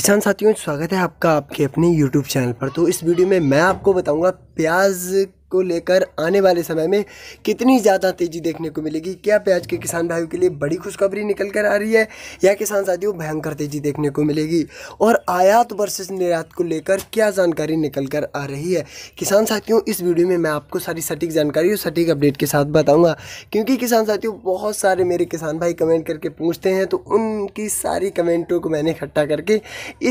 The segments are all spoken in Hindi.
किसान साथियों स्वागत है आपका आपके अपने YouTube चैनल पर तो इस वीडियो में मैं आपको बताऊंगा प्याज को लेकर आने वाले समय में कितनी ज़्यादा तेज़ी देखने को मिलेगी क्या प्याज के किसान भाइयों के लिए बड़ी खुशखबरी निकल कर आ रही है या किसान साथियों भयंकर तेज़ी देखने को मिलेगी और आयात वर्सेस निर्यात को लेकर क्या जानकारी निकल कर आ रही है किसान साथियों इस वीडियो में मैं आपको सारी सटीक जानकारी और सटीक अपडेट के साथ बताऊँगा क्योंकि किसान साथियों बहुत सारे मेरे किसान भाई कमेंट करके पूछते हैं तो उनकी सारी कमेंटों को मैंने इकट्ठा करके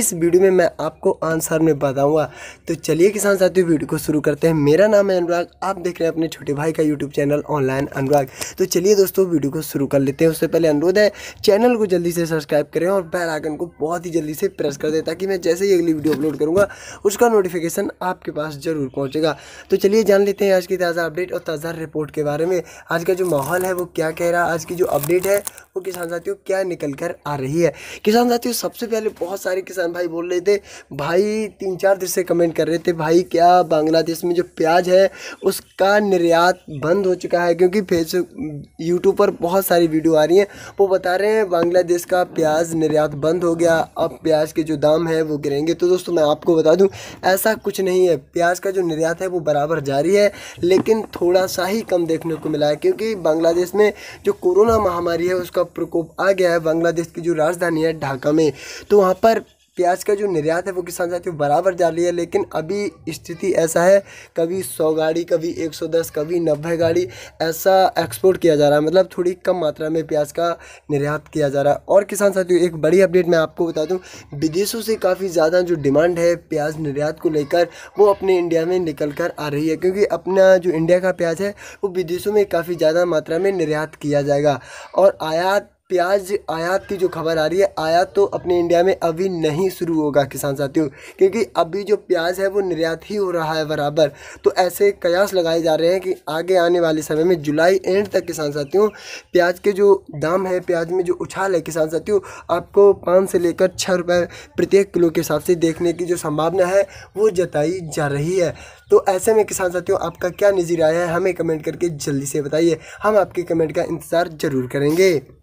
इस वीडियो में मैं आपको आंसर में बताऊँगा तो चलिए किसान साथियों वीडियो को शुरू करते हैं मेरा नाम है अनुराग आप देख रहे हैं अपने छोटे भाई का यूट्यूब चैनल ऑनलाइन अनुराग तो चलिए दोस्तों वीडियो को शुरू कर लेते हैं उससे पहले अनुरोध है चैनल को जल्दी से सब्सक्राइब करें और बेल आइकन को बहुत ही जल्दी से प्रेस कर दें ताकि मैं जैसे ही अगली वीडियो अपलोड करूँगा उसका नोटिफिकेशन आपके पास ज़रूर पहुँचेगा तो चलिए जान लेते हैं आज की ताज़ा अपडेट और ताज़ा रिपोर्ट के बारे में आज का जो माहौल है वो क्या कह रहा है आज की जो अपडेट है वो किसान साथियों क्या निकल कर आ रही है किसान साथियों सबसे पहले बहुत सारे किसान भाई बोल रहे थे भाई तीन चार दिन से कमेंट कर रहे थे भाई क्या बांग्लादेश में जो प्याज है उसका निर्यात बंद हो चुका है क्योंकि फेसबुक यूट्यूब पर बहुत सारी वीडियो आ रही हैं वो बता रहे हैं बांग्लादेश का प्याज निर्यात बंद हो गया अब प्याज के जो दाम है वो गिरेंगे तो दोस्तों मैं आपको बता दूँ ऐसा कुछ नहीं है प्याज का जो निर्यात है वो बराबर जारी है लेकिन थोड़ा सा ही कम देखने को मिला है क्योंकि बांग्लादेश में जो कोरोना महामारी है उसका प्रकोप आ गया है बांग्लादेश की जो राजधानी है ढाका में तो वहाँ पर प्याज का जो निर्यात है वो किसान साथियों बराबर जा रही है लेकिन अभी स्थिति ऐसा है कभी सौ गाड़ी कभी एक सौ दस कभी नब्बे गाड़ी ऐसा एक्सपोर्ट किया जा रहा है मतलब थोड़ी कम मात्रा में प्याज का निर्यात किया जा रहा है और किसान साथियों एक बड़ी अपडेट मैं आपको बता दूँ विदेशों से काफ़ी ज़्यादा जो डिमांड है प्याज निर्यात को लेकर वो अपने इंडिया में निकल कर आ रही है क्योंकि अपना जो इंडिया का प्याज है वो विदेशों में काफ़ी ज़्यादा मात्रा में निर्यात किया जाएगा और आयात प्याज आयात की जो खबर आ रही है आयात तो अपने इंडिया में अभी नहीं शुरू होगा किसान साथियों क्योंकि अभी जो प्याज है वो निर्यात ही हो रहा है बराबर तो ऐसे कयास लगाए जा रहे हैं कि आगे आने वाले समय में जुलाई एंड तक किसान साथियों प्याज के जो दाम है प्याज में जो उछाल है किसान साथियों आपको पाँच से लेकर छः रुपये प्रत्येक किलो के हिसाब से देखने की जो संभावना है वो जताई जा रही है तो ऐसे में किसान साथियों आपका क्या निजी राय है हमें कमेंट करके जल्दी से बताइए हम आपके कमेंट का इंतज़ार ज़रूर करेंगे